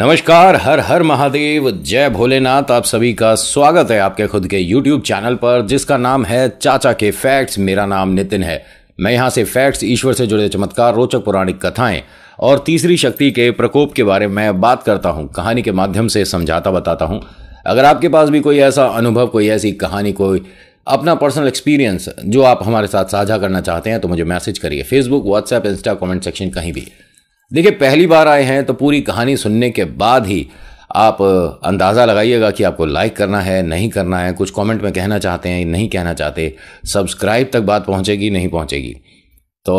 नमस्कार हर हर महादेव जय भोलेनाथ आप सभी का स्वागत है आपके खुद के YouTube चैनल पर जिसका नाम है चाचा के फैक्ट्स मेरा नाम नितिन है मैं यहाँ से फैक्ट्स ईश्वर से जुड़े चमत्कार रोचक पौराणिक कथाएं और तीसरी शक्ति के प्रकोप के बारे में बात करता हूँ कहानी के माध्यम से समझाता बताता हूँ अगर आपके पास भी कोई ऐसा अनुभव कोई ऐसी कहानी कोई अपना पर्सनल एक्सपीरियंस जो आप हमारे साथ साझा करना चाहते हैं तो मुझे मैसेज करिए Facebook WhatsApp Insta comment section कहीं भी देखिए पहली बार आए हैं तो पूरी कहानी सुनने के बाद ही आप अंदाज़ा लगाइएगा कि आपको लाइक करना है नहीं करना है कुछ कमेंट में कहना चाहते हैं नहीं कहना चाहते सब्सक्राइब तक बात पहुंचेगी नहीं पहुंचेगी तो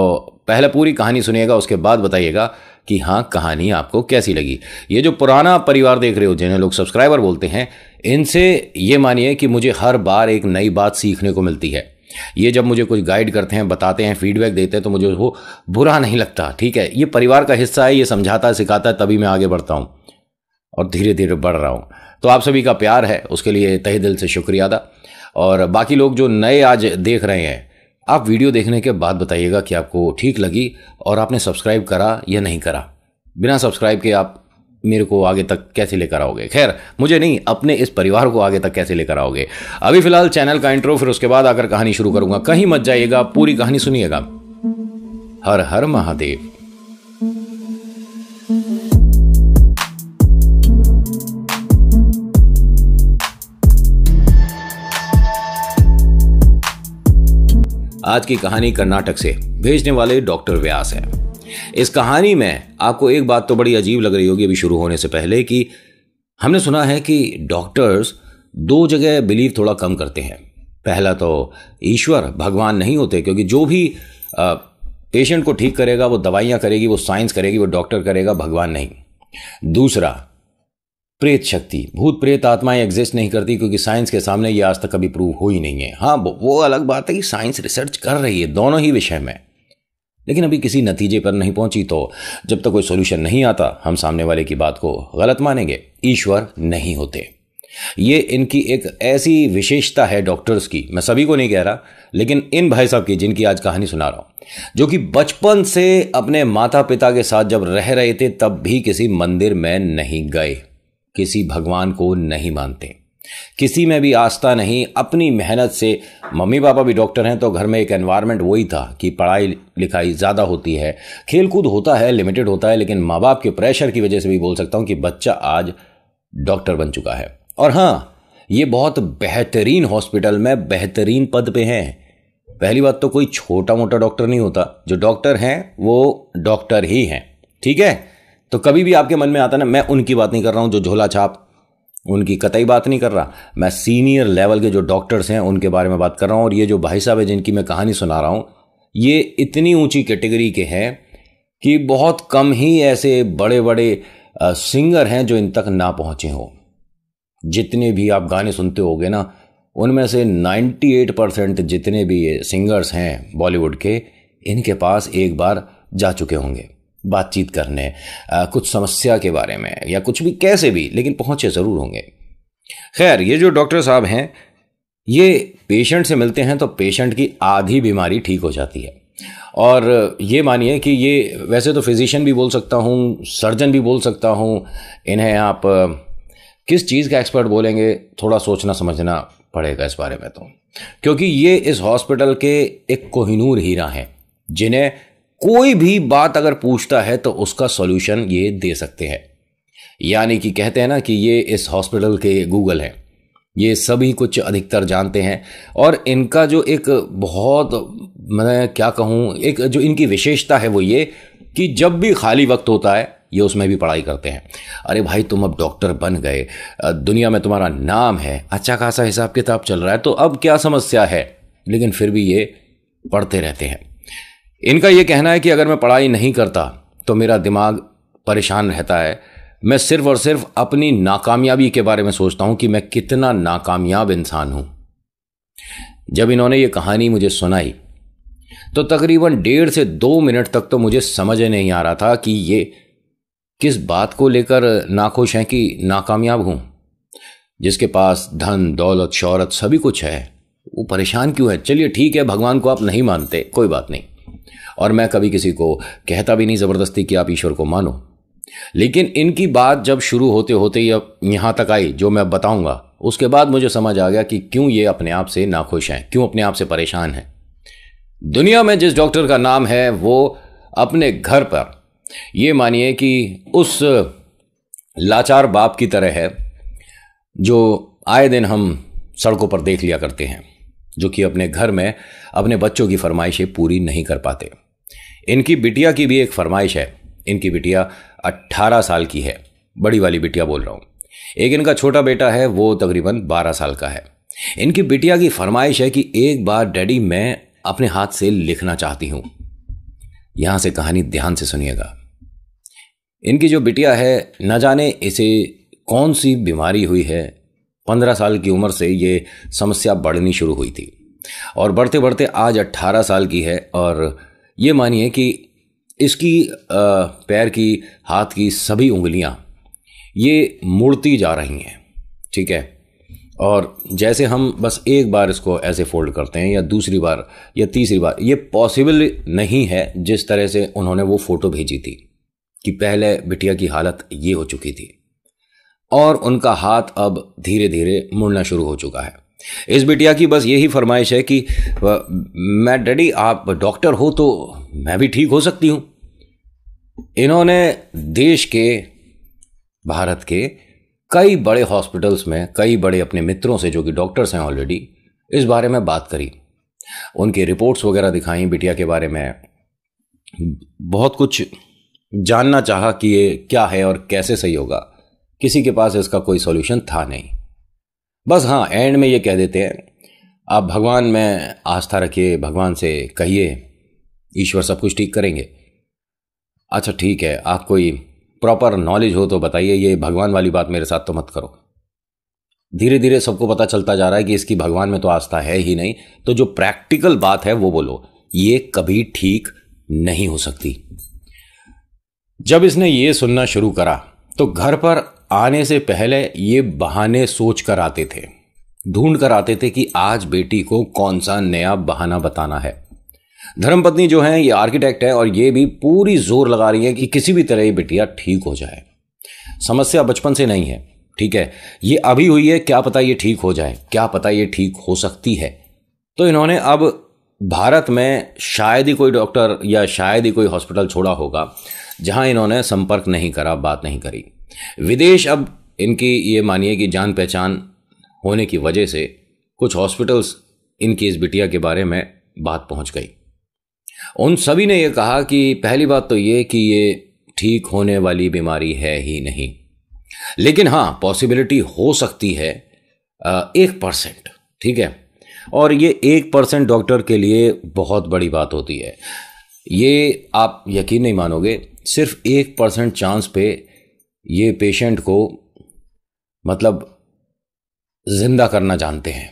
पहले पूरी कहानी सुनिएगा उसके बाद बताइएगा कि हाँ कहानी आपको कैसी लगी ये जो पुराना परिवार देख रहे हो जिन्हें लोग सब्सक्राइबर बोलते हैं इनसे ये मानिए कि मुझे हर बार एक नई बात सीखने को मिलती है ये जब मुझे कुछ गाइड करते हैं बताते हैं फीडबैक देते हैं तो मुझे वो बुरा नहीं लगता ठीक है ये परिवार का हिस्सा है ये समझाता है सिखाता है तभी मैं आगे बढ़ता हूँ और धीरे धीरे बढ़ रहा हूँ तो आप सभी का प्यार है उसके लिए तहे दिल से शुक्रिया अदा और बाकी लोग जो नए आज देख रहे हैं आप वीडियो देखने के बाद बताइएगा कि आपको ठीक लगी और आपने सब्सक्राइब करा या नहीं करा बिना सब्सक्राइब के आप मेरे को आगे तक कैसे लेकर आओगे खैर मुझे नहीं अपने इस परिवार को आगे तक कैसे लेकर आओगे अभी फिलहाल चैनल का इंट्रो फिर उसके बाद आकर कहानी शुरू करूंगा कहीं मत जाइएगा पूरी कहानी सुनिएगा हर हर महादेव आज की कहानी कर्नाटक से भेजने वाले डॉक्टर व्यास हैं इस कहानी में आपको एक बात तो बड़ी अजीब लग रही होगी अभी शुरू होने से पहले कि हमने सुना है कि डॉक्टर्स दो जगह बिलीव थोड़ा कम करते हैं पहला तो ईश्वर भगवान नहीं होते क्योंकि जो भी पेशेंट को ठीक करेगा वो दवाइयाँ करेगी वो साइंस करेगी वो डॉक्टर करेगा भगवान नहीं दूसरा प्रेत शक्ति भूत प्रेत आत्माएं एग्जिस्ट नहीं करती क्योंकि साइंस के सामने ये आज तक कभी प्रूव हो ही नहीं है हाँ वो अलग बात है कि साइंस रिसर्च कर रही है दोनों ही विषय में लेकिन अभी किसी नतीजे पर नहीं पहुंची तो जब तक कोई सोल्यूशन नहीं आता हम सामने वाले की बात को गलत मानेंगे ईश्वर नहीं होते ये इनकी एक ऐसी विशेषता है डॉक्टर्स की मैं सभी को नहीं कह रहा लेकिन इन भाई साहब की जिनकी आज कहानी सुना रहा हूं जो कि बचपन से अपने माता पिता के साथ जब रह रहे थे तब भी किसी मंदिर में नहीं गए किसी भगवान को नहीं मानते किसी में भी आस्था नहीं अपनी मेहनत से मम्मी पापा भी डॉक्टर हैं तो घर में एक एनवायरनमेंट वही था कि पढ़ाई लिखाई ज़्यादा होती है खेलकूद होता है लिमिटेड होता है लेकिन माँ बाप के प्रेशर की वजह से भी बोल सकता हूँ कि बच्चा आज डॉक्टर बन चुका है और हाँ ये बहुत बेहतरीन हॉस्पिटल में बेहतरीन पद पे हैं पहली बात तो कोई छोटा मोटा डॉक्टर नहीं होता जो डॉक्टर हैं वो डॉक्टर ही हैं ठीक है तो कभी भी आपके मन में आता ना मैं उनकी बात नहीं कर रहा हूँ जो झोला छाप उनकी कतई बात नहीं कर रहा मैं सीनियर लेवल के जो डॉक्टर्स हैं उनके बारे में बात कर रहा हूँ और ये जो भाई साहब है जिनकी मैं कहानी सुना रहा हूँ ये इतनी ऊंची कैटेगरी के हैं कि बहुत कम ही ऐसे बड़े बड़े सिंगर हैं जो इन तक ना पहुँचे हों जितने भी आप गाने सुनते होगे ना उनमें से 98 परसेंट जितने भी सिंगर्स हैं बॉलीवुड के इनके पास एक बार जा चुके होंगे बातचीत करने आ, कुछ समस्या के बारे में या कुछ भी कैसे भी लेकिन पहुंचे ज़रूर होंगे खैर ये जो डॉक्टर साहब हैं ये पेशेंट से मिलते हैं तो पेशेंट की आधी बीमारी ठीक हो जाती है और ये मानिए कि ये वैसे तो फिज़िशियन भी बोल सकता हूँ सर्जन भी बोल सकता हूँ इन्हें आप किस चीज़ का एक्सपर्ट बोलेंगे थोड़ा सोचना समझना पड़ेगा इस बारे में तो क्योंकि ये इस हॉस्पिटल के एक कोहिनूर हीरा हैं जिन्हें कोई भी बात अगर पूछता है तो उसका सॉल्यूशन ये दे सकते हैं यानी कि कहते हैं ना कि ये इस हॉस्पिटल के गूगल हैं ये सभी कुछ अधिकतर जानते हैं और इनका जो एक बहुत मैं क्या कहूँ एक जो इनकी विशेषता है वो ये कि जब भी खाली वक्त होता है ये उसमें भी पढ़ाई करते हैं अरे भाई तुम अब डॉक्टर बन गए दुनिया में तुम्हारा नाम है अच्छा खासा हिसाब किताब चल रहा है तो अब क्या समस्या है लेकिन फिर भी ये पढ़ते रहते हैं इनका ये कहना है कि अगर मैं पढ़ाई नहीं करता तो मेरा दिमाग परेशान रहता है मैं सिर्फ और सिर्फ अपनी नाकामयाबी के बारे में सोचता हूँ कि मैं कितना नाकामयाब इंसान हूँ जब इन्होंने ये कहानी मुझे सुनाई तो तकरीबन डेढ़ से दो मिनट तक तो मुझे समझ नहीं आ रहा था कि ये किस बात को लेकर नाखुश हैं कि नाकामयाब हूँ जिसके पास धन दौलत शौहरत सभी कुछ है वो परेशान क्यों है चलिए ठीक है भगवान को आप नहीं मानते कोई बात नहीं और मैं कभी किसी को कहता भी नहीं ज़बरदस्ती कि आप ईश्वर को मानो लेकिन इनकी बात जब शुरू होते होते अब यहाँ तक आई जो मैं बताऊँगा उसके बाद मुझे समझ आ गया कि क्यों ये अपने आप से नाखुश हैं क्यों अपने आप से परेशान हैं दुनिया में जिस डॉक्टर का नाम है वो अपने घर पर ये मानिए कि उस लाचार बाप की तरह है जो आए दिन हम सड़कों पर देख लिया करते हैं जो कि अपने घर में अपने बच्चों की फरमाइशें पूरी नहीं कर पाते इनकी बिटिया की भी एक फरमाइश है इनकी बिटिया अट्ठारह साल की है बड़ी वाली बिटिया बोल रहा हूँ एक इनका छोटा बेटा है वो तकरीबन बारह साल का है इनकी बिटिया की फरमाइश है कि एक बार डैडी मैं अपने हाथ से लिखना चाहती हूँ यहाँ से कहानी ध्यान से सुनिएगा इनकी जो बिटिया है न जाने इसे कौन सी बीमारी हुई है पंद्रह साल की उम्र से ये समस्या बढ़नी शुरू हुई थी और बढ़ते बढ़ते आज अट्ठारह साल की है और ये मानिए कि इसकी पैर की हाथ की सभी उंगलियां ये मुड़ती जा रही हैं ठीक है और जैसे हम बस एक बार इसको ऐसे फोल्ड करते हैं या दूसरी बार या तीसरी बार ये पॉसिबल नहीं है जिस तरह से उन्होंने वो फ़ोटो भेजी थी कि पहले बिटिया की हालत ये हो चुकी थी और उनका हाथ अब धीरे धीरे मुड़ना शुरू हो चुका है इस बिटिया की बस यही फरमाइश है कि मैं डैडी आप डॉक्टर हो तो मैं भी ठीक हो सकती हूं इन्होंने देश के भारत के कई बड़े हॉस्पिटल्स में कई बड़े अपने मित्रों से जो कि डॉक्टर्स हैं ऑलरेडी इस बारे में बात करी उनकी रिपोर्ट्स वगैरह दिखाई बिटिया के बारे में बहुत कुछ जानना चाहा कि ये क्या है और कैसे सही होगा किसी के पास इसका कोई सॉल्यूशन था नहीं बस हाँ एंड में ये कह देते हैं आप भगवान में आस्था रखिए भगवान से कहिए ईश्वर सब कुछ ठीक करेंगे अच्छा ठीक है आप कोई प्रॉपर नॉलेज हो तो बताइए ये भगवान वाली बात मेरे साथ तो मत करो धीरे धीरे सबको पता चलता जा रहा है कि इसकी भगवान में तो आस्था है ही नहीं तो जो प्रैक्टिकल बात है वो बोलो ये कभी ठीक नहीं हो सकती जब इसने ये सुनना शुरू करा तो घर पर आने से पहले ये बहाने सोच कर आते थे ढूंढ कर आते थे कि आज बेटी को कौन सा नया बहाना बताना है धर्मपत्नी जो है ये आर्किटेक्ट है और ये भी पूरी जोर लगा रही है कि किसी भी तरह ये बेटिया ठीक हो जाए समस्या बचपन से नहीं है ठीक है ये अभी हुई है क्या पता ये ठीक हो जाए क्या पता ये ठीक हो सकती है तो इन्होंने अब भारत में शायद ही कोई डॉक्टर या शायद ही कोई हॉस्पिटल छोड़ा होगा जहां इन्होंने संपर्क नहीं करा बात नहीं करी विदेश अब इनकी ये मानिए कि जान पहचान होने की वजह से कुछ हॉस्पिटल्स इनकी इस बिटिया के बारे में बात पहुंच गई उन सभी ने यह कहा कि पहली बात तो ये कि ये ठीक होने वाली बीमारी है ही नहीं लेकिन हाँ पॉसिबिलिटी हो सकती है एक परसेंट ठीक है और ये एक परसेंट डॉक्टर के लिए बहुत बड़ी बात होती है ये आप यकीन नहीं मानोगे सिर्फ एक परसेंट चांस पे ये पेशेंट को मतलब जिंदा करना जानते हैं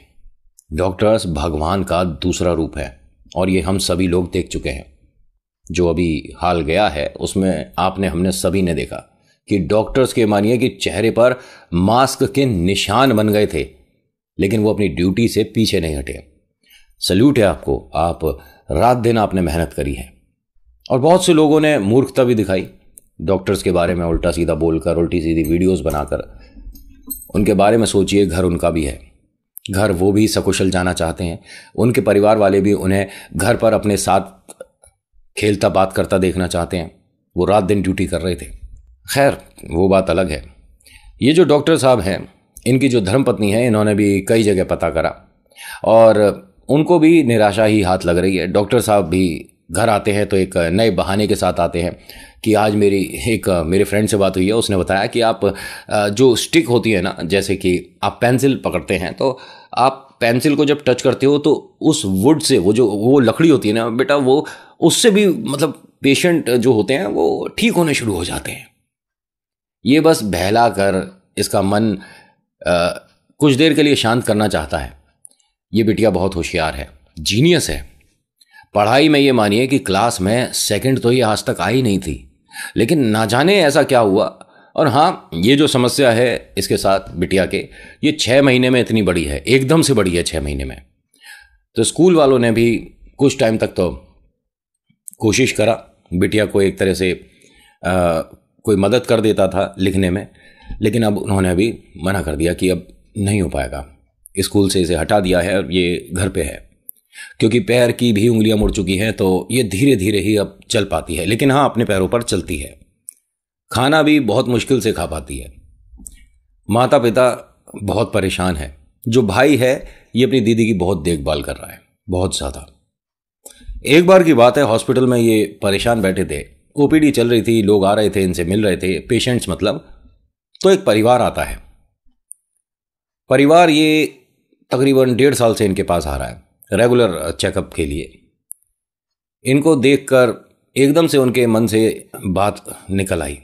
डॉक्टर्स भगवान का दूसरा रूप है और ये हम सभी लोग देख चुके हैं जो अभी हाल गया है उसमें आपने हमने सभी ने देखा कि डॉक्टर्स के मानिए कि चेहरे पर मास्क के निशान बन गए थे लेकिन वो अपनी ड्यूटी से पीछे नहीं हटे सल्यूट है आपको आप रात दिन आपने मेहनत करी है और बहुत से लोगों ने मूर्खता भी दिखाई डॉक्टर्स के बारे में उल्टा सीधा बोलकर उल्टी सीधी वीडियोस बनाकर उनके बारे में सोचिए घर उनका भी है घर वो भी सकुशल जाना चाहते हैं उनके परिवार वाले भी उन्हें घर पर अपने साथ खेलता बात करता देखना चाहते हैं वो रात दिन ड्यूटी कर रहे थे खैर वो बात अलग है ये जो डॉक्टर साहब हैं इनकी जो धर्मपत्नी है इन्होंने भी कई जगह पता करा और उनको भी निराशा ही हाथ लग रही है डॉक्टर साहब भी घर आते हैं तो एक नए बहाने के साथ आते हैं कि आज मेरी एक मेरे फ्रेंड से बात हुई है उसने बताया कि आप जो स्टिक होती है ना जैसे कि आप पेंसिल पकड़ते हैं तो आप पेंसिल को जब टच करते हो तो उस वुड से वो जो वो लकड़ी होती है ना बेटा वो उससे भी मतलब पेशेंट जो होते हैं वो ठीक होने शुरू हो जाते हैं ये बस बहला कर इसका मन आ, कुछ देर के लिए शांत करना चाहता है ये बिटिया बहुत होशियार है जीनियस है पढ़ाई में ये मानिए कि क्लास में सेकंड तो ये आज तक आई नहीं थी लेकिन ना जाने ऐसा क्या हुआ और हाँ ये जो समस्या है इसके साथ बिटिया के ये छः महीने में इतनी बड़ी है एकदम से बड़ी है छः महीने में तो स्कूल वालों ने भी कुछ टाइम तक तो कोशिश करा बिटिया को एक तरह से आ, कोई मदद कर देता था लिखने में लेकिन अब उन्होंने अभी मना कर दिया कि अब नहीं हो पाएगा स्कूल से इसे हटा दिया है और ये घर पे है क्योंकि पैर की भी उंगलियां मुड़ चुकी हैं तो ये धीरे धीरे ही अब चल पाती है लेकिन हाँ अपने पैरों पर चलती है खाना भी बहुत मुश्किल से खा पाती है माता पिता बहुत परेशान है जो भाई है ये अपनी दीदी की बहुत देखभाल कर रहा है बहुत ज़्यादा एक बार की बात है हॉस्पिटल में ये परेशान बैठे थे ओपीडी चल रही थी लोग आ रहे थे इनसे मिल रहे थे पेशेंट्स मतलब तो एक परिवार आता है परिवार ये तकरीबन डेढ़ साल से इनके पास आ रहा है रेगुलर चेकअप uh, के लिए इनको देखकर एकदम से उनके मन से बात निकल आई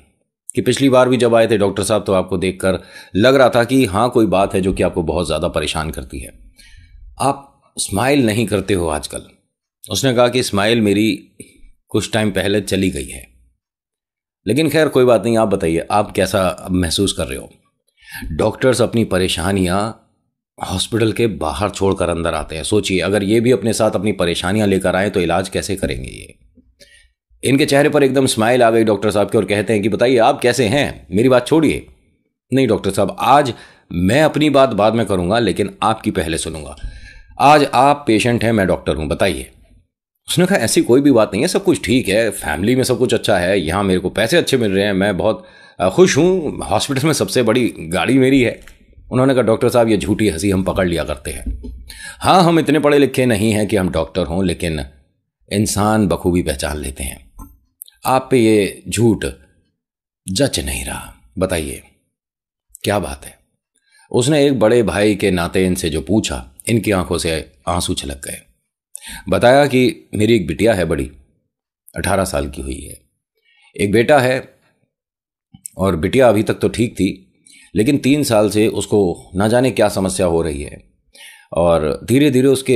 कि पिछली बार भी जब आए थे डॉक्टर साहब तो आपको देखकर लग रहा था कि हाँ कोई बात है जो कि आपको बहुत ज़्यादा परेशान करती है आप स्माइल नहीं करते हो आजकल उसने कहा कि स्माइल मेरी कुछ टाइम पहले चली गई है लेकिन खैर कोई बात नहीं आप बताइए आप कैसा महसूस कर रहे हो डॉक्टर्स अपनी परेशानियाँ हॉस्पिटल के बाहर छोड़कर अंदर आते हैं सोचिए अगर ये भी अपने साथ अपनी परेशानियां लेकर आए तो इलाज कैसे करेंगे ये इनके चेहरे पर एकदम स्माइल आ गई डॉक्टर साहब के और कहते हैं कि बताइए आप कैसे हैं मेरी बात छोड़िए नहीं डॉक्टर साहब आज मैं अपनी बात बाद में करूंगा लेकिन आपकी पहले सुनूंगा आज आप पेशेंट हैं मैं डॉक्टर हूं बताइए उसने कहा ऐसी कोई भी बात नहीं है सब कुछ ठीक है फैमिली में सब कुछ अच्छा है यहाँ मेरे को पैसे अच्छे मिल रहे हैं मैं बहुत खुश हूँ हॉस्पिटल में सबसे बड़ी गाड़ी मेरी है उन्होंने कहा डॉक्टर साहब ये झूठी हंसी हम पकड़ लिया करते हैं हाँ हम इतने पढ़े लिखे नहीं हैं कि हम डॉक्टर हों लेकिन इंसान बखूबी पहचान लेते हैं आप पे ये झूठ जच नहीं रहा बताइए क्या बात है उसने एक बड़े भाई के नाते इनसे जो पूछा इनकी आंखों से आंसू छलक गए बताया कि मेरी एक बिटिया है बड़ी अठारह साल की हुई है एक बेटा है और बिटिया अभी तक तो ठीक थी लेकिन तीन साल से उसको ना जाने क्या समस्या हो रही है और धीरे धीरे उसके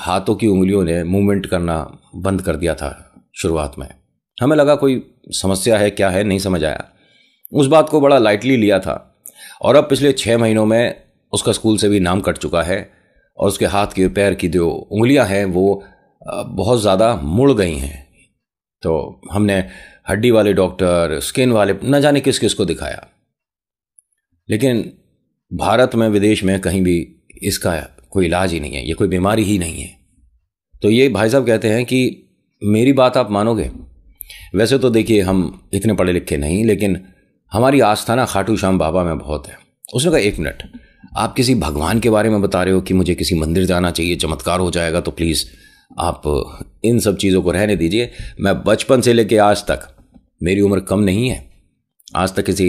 हाथों की उंगलियों ने मूवमेंट करना बंद कर दिया था शुरुआत में हमें लगा कोई समस्या है क्या है नहीं समझ आया उस बात को बड़ा लाइटली लिया था और अब पिछले छः महीनों में उसका स्कूल से भी नाम कट चुका है और उसके हाथ के पैर की जो उंगलियां हैं वो बहुत ज़्यादा मुड़ गई हैं तो हमने हड्डी वाले डॉक्टर स्किन वाले न जाने किस किस को दिखाया लेकिन भारत में विदेश में कहीं भी इसका कोई इलाज ही नहीं है ये कोई बीमारी ही नहीं है तो ये भाई साहब कहते हैं कि मेरी बात आप मानोगे वैसे तो देखिए हम इतने पढ़े लिखे नहीं लेकिन हमारी आस्थाना खाटू श्याम बाबा में बहुत है उसने कहा एक मिनट आप किसी भगवान के बारे में बता रहे हो कि मुझे किसी मंदिर जाना चाहिए चमत्कार हो जाएगा तो प्लीज़ आप इन सब चीज़ों को रहने दीजिए मैं बचपन से लेके आज तक मेरी उम्र कम नहीं है आज तक किसी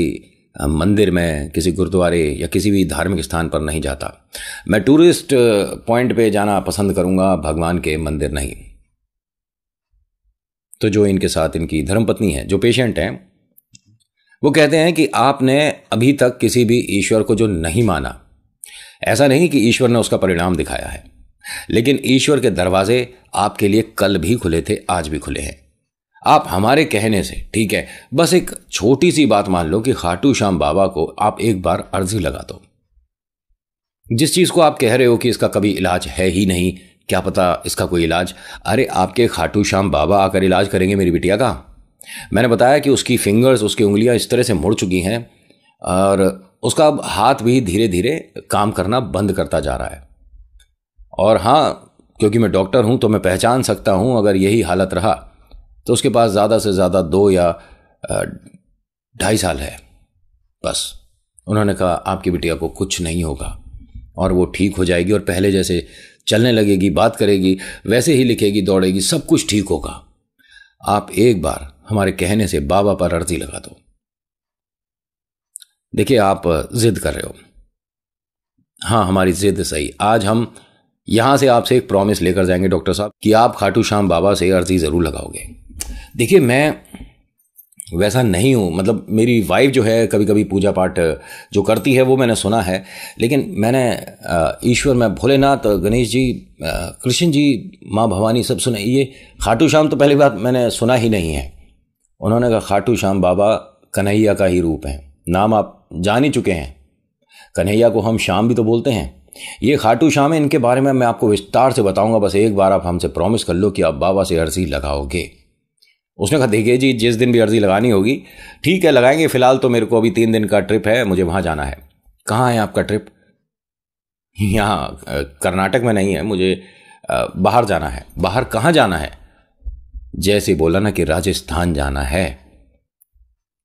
मंदिर में किसी गुरुद्वारे या किसी भी धार्मिक स्थान पर नहीं जाता मैं टूरिस्ट पॉइंट पे जाना पसंद करूँगा भगवान के मंदिर नहीं तो जो इनके साथ इनकी धर्मपत्नी है जो पेशेंट हैं वो कहते हैं कि आपने अभी तक किसी भी ईश्वर को जो नहीं माना ऐसा नहीं कि ईश्वर ने उसका परिणाम दिखाया है लेकिन ईश्वर के दरवाजे आपके लिए कल भी खुले थे आज भी खुले हैं आप हमारे कहने से ठीक है बस एक छोटी सी बात मान लो कि खाटू श्याम बाबा को आप एक बार अर्जी लगा दो जिस चीज को आप कह रहे हो कि इसका कभी इलाज है ही नहीं क्या पता इसका कोई इलाज अरे आपके खाटू श्याम बाबा आकर इलाज करेंगे मेरी बिटिया का मैंने बताया कि उसकी फिंगर्स उसकी उंगलियां इस तरह से मुड़ चुकी हैं और उसका हाथ भी धीरे धीरे काम करना बंद करता जा रहा है और हाँ क्योंकि मैं डॉक्टर हूं तो मैं पहचान सकता हूं अगर यही हालत रहा तो उसके पास ज़्यादा से ज़्यादा दो या ढाई साल है बस उन्होंने कहा आपकी बिटिया को कुछ नहीं होगा और वो ठीक हो जाएगी और पहले जैसे चलने लगेगी बात करेगी वैसे ही लिखेगी दौड़ेगी सब कुछ ठीक होगा आप एक बार हमारे कहने से बाबा पर अर्जी लगा दो देखिए आप जिद कर रहे हो हाँ हमारी जिद सही आज हम यहां से आपसे एक प्रॉमिस लेकर जाएंगे डॉक्टर साहब कि आप खाटू श्याम बाबा से अर्जी जरूर लगाओगे देखिए मैं वैसा नहीं हूँ मतलब मेरी वाइफ जो है कभी कभी पूजा पाठ जो करती है वो मैंने सुना है लेकिन मैंने ईश्वर मैं भोलेनाथ गणेश जी कृष्ण जी माँ भवानी सब सुने ये खाटू श्याम तो पहली बात मैंने सुना ही नहीं है उन्होंने कहा खाटू श्याम बाबा कन्हैया का ही रूप है नाम आप जान ही चुके हैं कन्हैया को हम श्याम भी तो बोलते हैं ये खाटू श्याम है इनके बारे में मैं आपको विस्तार से बताऊंगा बस एक बार आप हमसे प्रॉमिस कर लो कि आप बाबा से अर्जी लगाओगे उसने कहा देखिए जी जिस दिन भी अर्जी लगानी होगी ठीक है लगाएंगे फिलहाल तो मेरे को अभी तीन दिन का ट्रिप है मुझे वहाँ जाना है कहाँ है आपका ट्रिप यहाँ कर्नाटक में नहीं है मुझे बाहर जाना है बाहर कहाँ जाना है जैसे बोला ना कि राजस्थान जाना है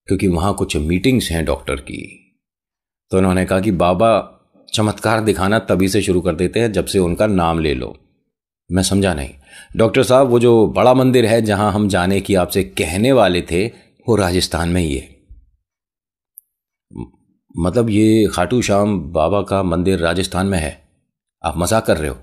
क्योंकि वहाँ कुछ मीटिंग्स हैं डॉक्टर की तो उन्होंने कहा कि बाबा चमत्कार दिखाना तभी से शुरू कर देते हैं जब से उनका नाम ले लो मैं समझा नहीं डॉक्टर साहब वो जो बड़ा मंदिर है जहां हम जाने की आपसे कहने वाले थे वो राजस्थान में ही है मतलब ये खाटू श्याम बाबा का मंदिर राजस्थान में है आप मजाक कर रहे हो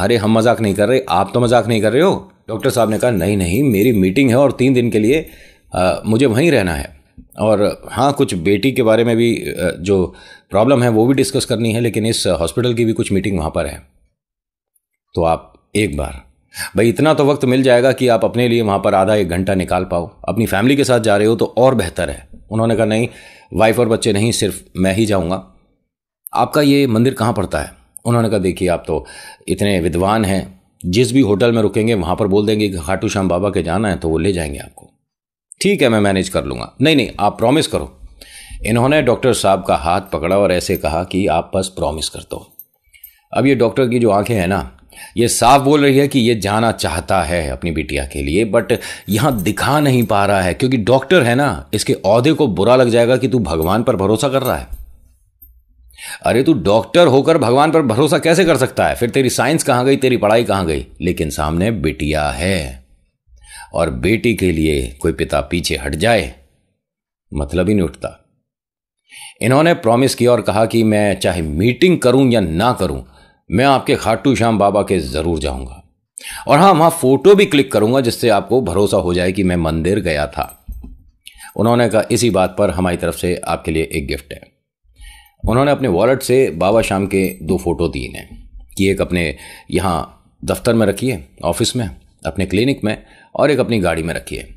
अरे हम मजाक नहीं कर रहे आप तो मजाक नहीं कर रहे हो डॉक्टर साहब ने कहा नहीं नहीं मेरी मीटिंग है और तीन दिन के लिए आ, मुझे वहीं रहना है और हाँ कुछ बेटी के बारे में भी जो प्रॉब्लम है वो भी डिस्कस करनी है लेकिन इस हॉस्पिटल की भी कुछ मीटिंग वहाँ पर है तो आप एक बार भाई इतना तो वक्त मिल जाएगा कि आप अपने लिए वहाँ पर आधा एक घंटा निकाल पाओ अपनी फैमिली के साथ जा रहे हो तो और बेहतर है उन्होंने कहा नहीं वाइफ और बच्चे नहीं सिर्फ मैं ही जाऊँगा आपका ये मंदिर कहाँ पड़ता है उन्होंने कहा देखिए आप तो इतने विद्वान हैं जिस भी होटल में रुकेंगे वहाँ पर बोल देंगे कि खाटू श्याम बाबा के जाना है तो वो ले जाएंगे आपको ठीक है मैं मैनेज कर लूँगा नहीं नहीं आप प्रॉमिस करो इन्होंने डॉक्टर साहब का हाथ पकड़ा और ऐसे कहा कि आप बस प्रॉमिस कर दो अब ये डॉक्टर की जो आंखें हैं ना ये साफ बोल रही है कि ये जाना चाहता है अपनी बिटिया के लिए बट यहाँ दिखा नहीं पा रहा है क्योंकि डॉक्टर है ना इसके औहदे को बुरा लग जाएगा कि तू भगवान पर भरोसा कर रहा है अरे तू डॉक्टर होकर भगवान पर भरोसा कैसे कर सकता है फिर तेरी साइंस कहां गई तेरी पढ़ाई कहां गई लेकिन सामने बिटिया है और बेटी के लिए कोई पिता पीछे हट जाए मतलब ही नहीं उठता इन्होंने प्रॉमिस किया और कहा कि मैं चाहे मीटिंग करूं या ना करूं मैं आपके खाटू श्याम बाबा के ज़रूर जाऊंगा और हाँ वहाँ फ़ोटो भी क्लिक करूंगा जिससे आपको भरोसा हो जाए कि मैं मंदिर गया था उन्होंने कहा इसी बात पर हमारी तरफ से आपके लिए एक गिफ्ट है उन्होंने अपने वॉलेट से बाबा श्याम के दो फ़ोटो दिए ने कि एक अपने यहाँ दफ्तर में रखिए ऑफिस में अपने क्लिनिक में और एक अपनी गाड़ी में रखिए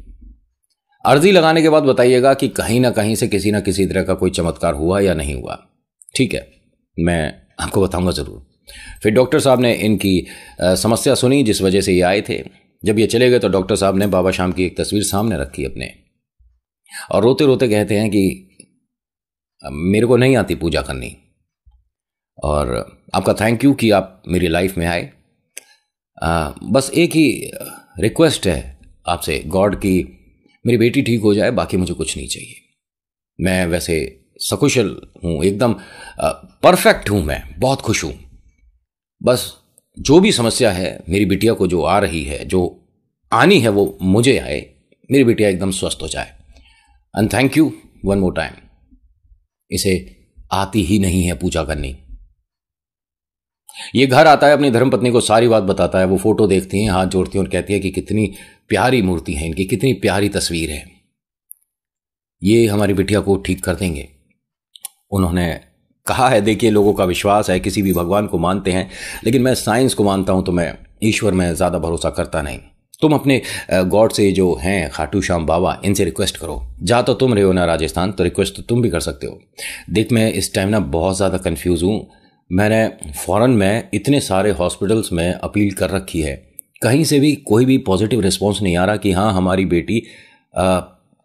अर्जी लगाने के बाद बताइएगा कि कहीं ना कहीं से किसी ना किसी तरह का कोई चमत्कार हुआ या नहीं हुआ ठीक है मैं आपको बताऊंगा ज़रूर फिर डॉक्टर साहब ने इनकी समस्या सुनी जिस वजह से ये आए थे जब ये चले गए तो डॉक्टर साहब ने बाबा शाम की एक तस्वीर सामने रखी अपने और रोते रोते कहते हैं कि मेरे को नहीं आती पूजा करनी और आपका थैंक यू कि आप मेरी लाइफ में आए आ, बस एक ही रिक्वेस्ट है आपसे गॉड की मेरी बेटी ठीक हो जाए बाकी मुझे कुछ नहीं चाहिए मैं वैसे सकुशल हूँ एकदम परफेक्ट हूँ मैं बहुत खुश हूँ बस जो भी समस्या है मेरी बिटिया को जो आ रही है जो आनी है वो मुझे आए मेरी बिटिया एकदम स्वस्थ हो जाए and thank you one more time इसे आती ही नहीं है पूजा करनी ये घर आता है अपनी धर्मपत्नी को सारी बात बताता है वो फोटो देखती हैं हाथ जोड़ती हैं और कहती है कि कितनी प्यारी मूर्ति है इनकी कितनी प्यारी तस्वीर है ये हमारी बिटिया को ठीक कर देंगे उन्होंने कहा है देखिए लोगों का विश्वास है किसी भी भगवान को मानते हैं लेकिन मैं साइंस को मानता हूँ तो मैं ईश्वर में ज़्यादा भरोसा करता नहीं तुम अपने गॉड से जो हैं खाटू श्याम बाबा इनसे रिक्वेस्ट करो जा तो तुम रहे हो ना राजस्थान तो रिक्वेस्ट तो तुम भी कर सकते हो देख मैं इस टाइम ना बहुत ज़्यादा कन्फ्यूज़ हूँ मैंने फ़ौरन में इतने सारे हॉस्पिटल्स में अपील कर रखी है कहीं से भी कोई भी पॉजिटिव रिस्पॉन्स नहीं आ रहा कि हाँ हमारी बेटी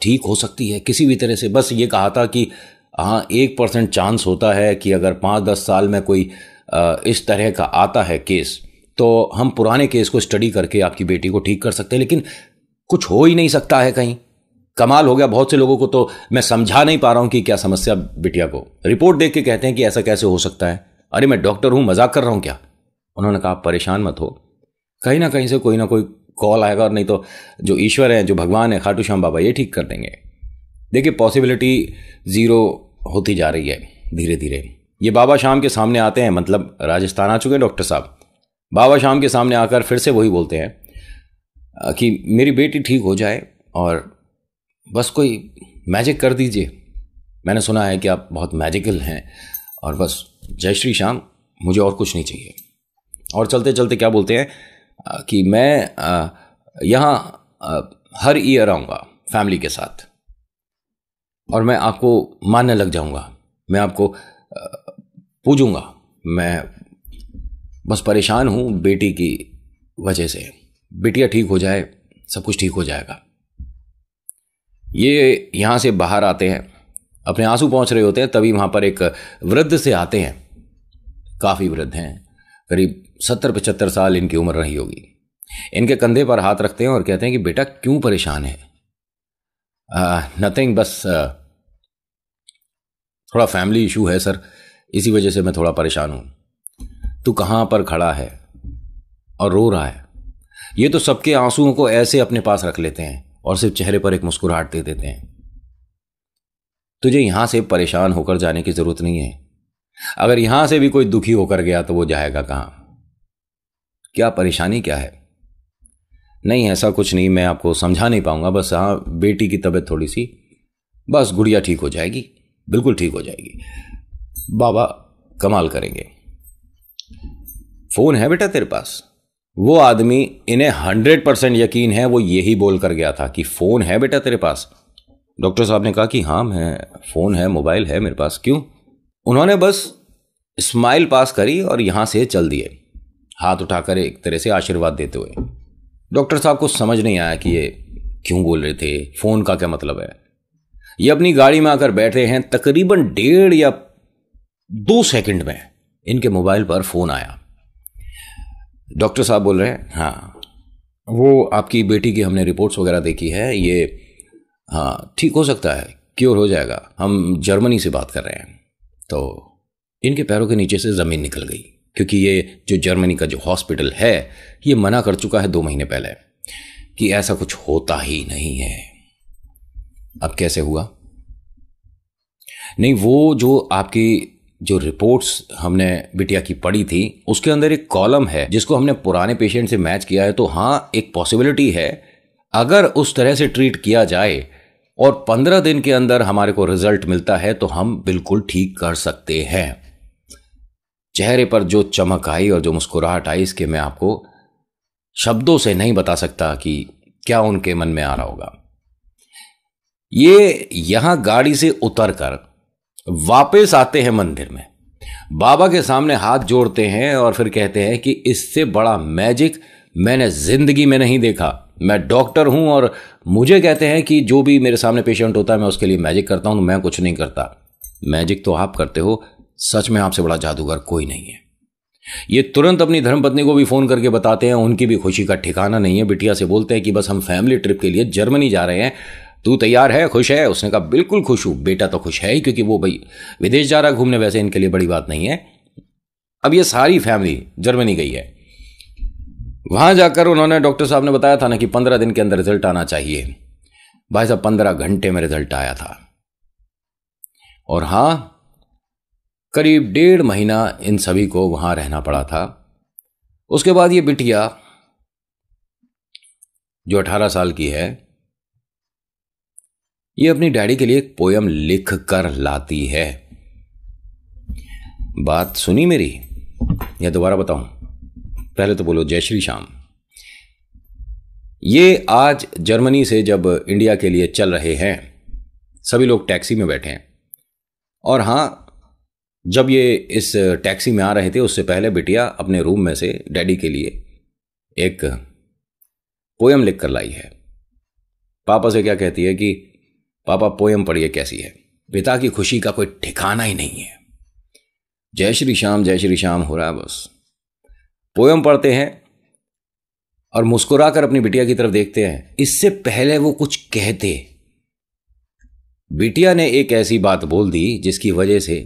ठीक हो सकती है किसी भी तरह से बस ये कहा था कि हाँ एक परसेंट चांस होता है कि अगर पाँच दस साल में कोई इस तरह का आता है केस तो हम पुराने केस को स्टडी करके आपकी बेटी को ठीक कर सकते हैं लेकिन कुछ हो ही नहीं सकता है कहीं कमाल हो गया बहुत से लोगों को तो मैं समझा नहीं पा रहा हूं कि क्या समस्या बिटिया को रिपोर्ट देख के कहते हैं कि ऐसा कैसे हो सकता है अरे मैं डॉक्टर हूं मजाक कर रहा हूं क्या उन्होंने कहा आप परेशान मत हो कहीं ना कहीं से कोई ना कोई कॉल आएगा और नहीं तो जो ईश्वर है जो भगवान है खाटू श्याम बाबा ये ठीक कर देंगे देखिए पॉसिबिलिटी ज़ीरो होती जा रही है धीरे धीरे ये बाबा शाम के सामने आते हैं मतलब राजस्थान आ चुके हैं डॉक्टर साहब बाबा शाम के सामने आकर फिर से वही बोलते हैं कि मेरी बेटी ठीक हो जाए और बस कोई मैजिक कर दीजिए मैंने सुना है कि आप बहुत मैजिकल हैं और बस जय श्री श्याम मुझे और कुछ नहीं चाहिए और चलते चलते क्या बोलते हैं कि मैं यहाँ हर ईयर आऊँगा फैमिली के साथ और मैं आपको मानने लग जाऊंगा मैं आपको पूजूंगा मैं बस परेशान हूँ बेटी की वजह से बेटिया ठीक हो जाए सब कुछ ठीक हो जाएगा ये यहां से बाहर आते हैं अपने आंसू पहुंच रहे होते हैं तभी वहां पर एक वृद्ध से आते हैं काफ़ी वृद्ध हैं करीब सत्तर पचहत्तर साल इनकी उम्र रही होगी इनके कंधे पर हाथ रखते हैं और कहते हैं कि बेटा क्यों परेशान है नथिंग बस आ, थोड़ा फैमिली इशू है सर इसी वजह से मैं थोड़ा परेशान हूँ तू कहाँ पर खड़ा है और रो रहा है ये तो सबके आंसुओं को ऐसे अपने पास रख लेते हैं और सिर्फ चेहरे पर एक मुस्कुराहट दे देते हैं तुझे यहां से परेशान होकर जाने की ज़रूरत नहीं है अगर यहां से भी कोई दुखी होकर गया तो वो जाएगा कहां क्या परेशानी क्या है नहीं ऐसा कुछ नहीं मैं आपको समझा नहीं पाऊंगा बस हाँ बेटी की तबीयत थोड़ी सी बस गुड़िया ठीक हो जाएगी बिल्कुल ठीक हो जाएगी बाबा कमाल करेंगे फ़ोन है बेटा तेरे पास वो आदमी इन्हें हंड्रेड परसेंट यकीन है वो यही बोल कर गया था कि फ़ोन है बेटा तेरे पास डॉक्टर साहब ने कहा कि हाँ मैं फ़ोन है मोबाइल है मेरे पास क्यों उन्होंने बस स्माइल पास करी और यहां से चल दिए हाथ उठाकर एक तरह से आशीर्वाद देते हुए डॉक्टर साहब को समझ नहीं आया कि ये क्यों बोल रहे थे फ़ोन का क्या मतलब है ये अपनी गाड़ी में आकर बैठे हैं तकरीबन डेढ़ या दो सेकंड में इनके मोबाइल पर फ़ोन आया डॉक्टर साहब बोल रहे हैं हाँ वो आपकी बेटी की हमने रिपोर्ट्स वगैरह देखी है ये हाँ ठीक हो सकता है क्योर हो जाएगा हम जर्मनी से बात कर रहे हैं तो इनके पैरों के नीचे से ज़मीन निकल गई क्योंकि ये जो जर्मनी का जो हॉस्पिटल है ये मना कर चुका है दो महीने पहले कि ऐसा कुछ होता ही नहीं है अब कैसे हुआ नहीं वो जो आपकी जो रिपोर्ट्स हमने बिटिया की पढ़ी थी उसके अंदर एक कॉलम है जिसको हमने पुराने पेशेंट से मैच किया है तो हाँ एक पॉसिबिलिटी है अगर उस तरह से ट्रीट किया जाए और पंद्रह दिन के अंदर हमारे को रिजल्ट मिलता है तो हम बिल्कुल ठीक कर सकते हैं चेहरे पर जो चमक आई और जो मुस्कुराहट आई इसके मैं आपको शब्दों से नहीं बता सकता कि क्या उनके मन में आ रहा होगा ये यहां गाड़ी से उतर कर वापस आते हैं मंदिर में बाबा के सामने हाथ जोड़ते हैं और फिर कहते हैं कि इससे बड़ा मैजिक मैंने ज़िंदगी में नहीं देखा मैं डॉक्टर हूं और मुझे कहते हैं कि जो भी मेरे सामने पेशेंट होता है मैं उसके लिए मैजिक करता हूं तो मैं कुछ नहीं करता मैजिक तो आप करते हो सच में आपसे बड़ा जादूगर कोई नहीं है ये तुरंत अपनी धर्मपत्नी को भी फ़ोन करके बताते हैं उनकी भी खुशी का ठिकाना नहीं है बिटिया से बोलते हैं कि बस हम फैमिली ट्रिप के लिए जर्मनी जा रहे हैं तू तैयार है खुश है उसने कहा बिल्कुल खुश हूँ बेटा तो खुश है ही क्योंकि वो भाई विदेश जा रहा घूमने वैसे इनके लिए बड़ी बात नहीं है अब ये सारी फैमिली जर्मनी गई है वहां जाकर उन्होंने डॉक्टर साहब ने बताया था ना कि पंद्रह दिन के अंदर रिजल्ट आना चाहिए भाई साहब पंद्रह घंटे में रिजल्ट आया था और हां करीब डेढ़ महीना इन सभी को वहां रहना पड़ा था उसके बाद ये बिटिया जो अठारह साल की है ये अपनी डैडी के लिए एक पोयम लिख कर लाती है बात सुनी मेरी या दोबारा बताऊं पहले तो बोलो जय श्री श्याम ये आज जर्मनी से जब इंडिया के लिए चल रहे हैं सभी लोग टैक्सी में बैठे हैं और हाँ जब ये इस टैक्सी में आ रहे थे उससे पहले बिटिया अपने रूम में से डैडी के लिए एक पोयम लिख कर लाई है पापा से क्या कहती है कि पापा पोयम पढ़िए कैसी है पिता की खुशी का कोई ठिकाना ही नहीं है जय श्री श्याम जय श्री श्याम हो रहा है बस पोयम पढ़ते हैं और मुस्कुरा कर अपनी बिटिया की तरफ देखते हैं इससे पहले वो कुछ कहते बिटिया ने एक ऐसी बात बोल दी जिसकी वजह से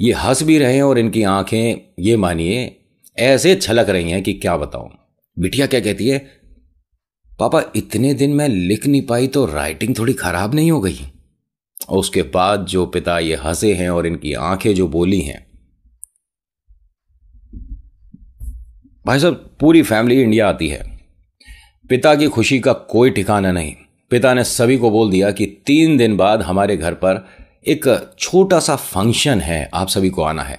ये हंस भी रहे हैं और इनकी आंखें ये मानिए ऐसे छलक रही हैं कि क्या बताऊं बिटिया क्या कहती है पापा इतने दिन मैं लिख नहीं पाई तो राइटिंग थोड़ी खराब नहीं हो गई और उसके बाद जो पिता ये हंसे हैं और इनकी आंखें जो बोली हैं भाई साहब पूरी फैमिली इंडिया आती है पिता की खुशी का कोई ठिकाना नहीं पिता ने सभी को बोल दिया कि तीन दिन बाद हमारे घर पर एक छोटा सा फंक्शन है आप सभी को आना है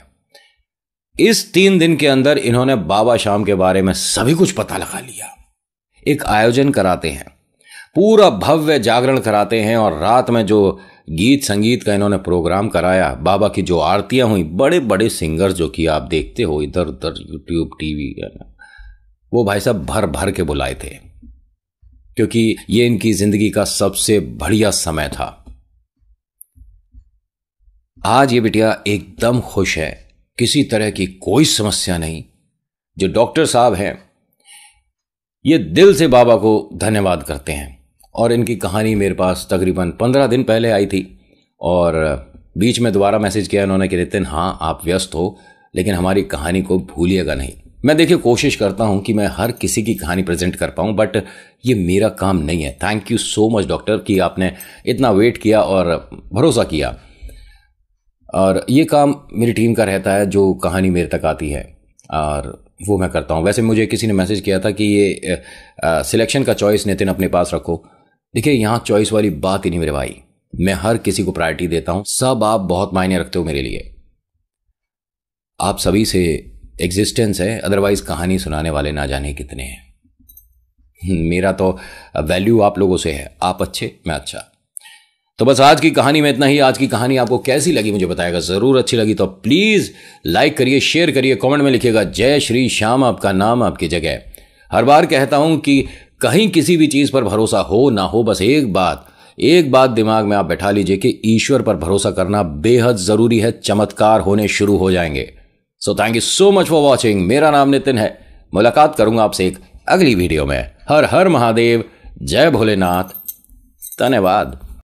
इस तीन दिन के अंदर इन्होंने बाबा श्याम के बारे में सभी कुछ पता लगा लिया एक आयोजन कराते हैं पूरा भव्य जागरण कराते हैं और रात में जो गीत संगीत का इन्होंने प्रोग्राम कराया बाबा की जो आरतियाँ हुई बड़े बड़े सिंगर जो कि आप देखते हो इधर उधर यूट्यूब टीवी वो भाई साहब भर भर के बुलाए थे क्योंकि ये इनकी जिंदगी का सबसे बढ़िया समय था आज ये बिटिया एकदम खुश है किसी तरह की कोई समस्या नहीं जो डॉक्टर साहब हैं ये दिल से बाबा को धन्यवाद करते हैं और इनकी कहानी मेरे पास तकरीबन पंद्रह दिन पहले आई थी और बीच में दोबारा मैसेज किया उन्होंने कि नितिन हाँ आप व्यस्त हो लेकिन हमारी कहानी को भूलिएगा नहीं मैं देखिए कोशिश करता हूँ कि मैं हर किसी की कहानी प्रेजेंट कर पाऊँ बट ये मेरा काम नहीं है thank you so much doctor कि आपने इतना वेट किया और भरोसा किया और ये काम मेरी टीम का रहता है जो कहानी मेरे तक आती है और वो मैं करता हूँ वैसे मुझे किसी ने मैसेज किया था कि ये सिलेक्शन का चॉइस नितिन अपने पास रखो देखिए यहाँ चॉइस वाली बात ही नहीं मेरे भाई मैं हर किसी को प्रायोरिटी देता हूँ सब आप बहुत मायने रखते हो मेरे लिए आप सभी से एग्जिस्टेंस है अदरवाइज कहानी सुनाने वाले ना जाने कितने हैं हम्म, मेरा तो वैल्यू आप लोगों से है आप अच्छे मैं अच्छा तो बस आज की कहानी में इतना ही आज की कहानी आपको कैसी लगी मुझे बताएगा ज़रूर अच्छी लगी तो प्लीज़ लाइक करिए शेयर करिए कमेंट में लिखिएगा जय श्री श्याम आपका नाम आपकी जगह हर बार कहता हूं कि कहीं किसी भी चीज़ पर भरोसा हो ना हो बस एक बात एक बात दिमाग में आप बैठा लीजिए कि ईश्वर पर भरोसा करना बेहद ज़रूरी है चमत्कार होने शुरू हो जाएंगे so thank you so much for watching मेरा नाम नितिन है मुलाकात करूंगा आपसे एक अगली वीडियो में हर हर महादेव जय भोलेनाथ धन्यवाद